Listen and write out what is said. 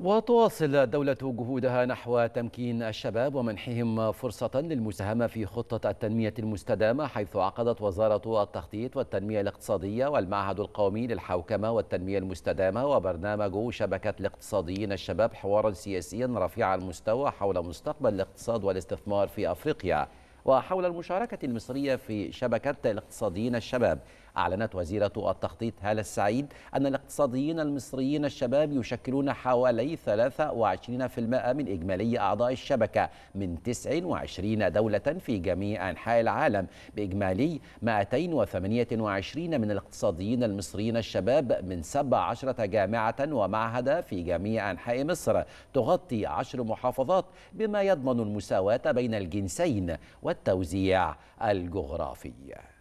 وتواصل الدولة جهودها نحو تمكين الشباب ومنحهم فرصة للمساهمة في خطة التنمية المستدامة حيث عقدت وزارة التخطيط والتنمية الاقتصادية والمعهد القومي للحوكمة والتنمية المستدامة وبرنامج شبكة الاقتصاديين الشباب حوارا سياسيا رفيع المستوى حول مستقبل الاقتصاد والاستثمار في أفريقيا وحول المشاركة المصرية في شبكة الاقتصاديين الشباب أعلنت وزيرة التخطيط هالة السعيد أن الاقتصاديين المصريين الشباب يشكلون حوالي 23% من إجمالي أعضاء الشبكة من 29 دولة في جميع أنحاء العالم بإجمالي 228 من الاقتصاديين المصريين الشباب من 17 جامعة ومعهد في جميع أنحاء مصر تغطي 10 محافظات بما يضمن المساواة بين الجنسين والتوزيع الجغرافي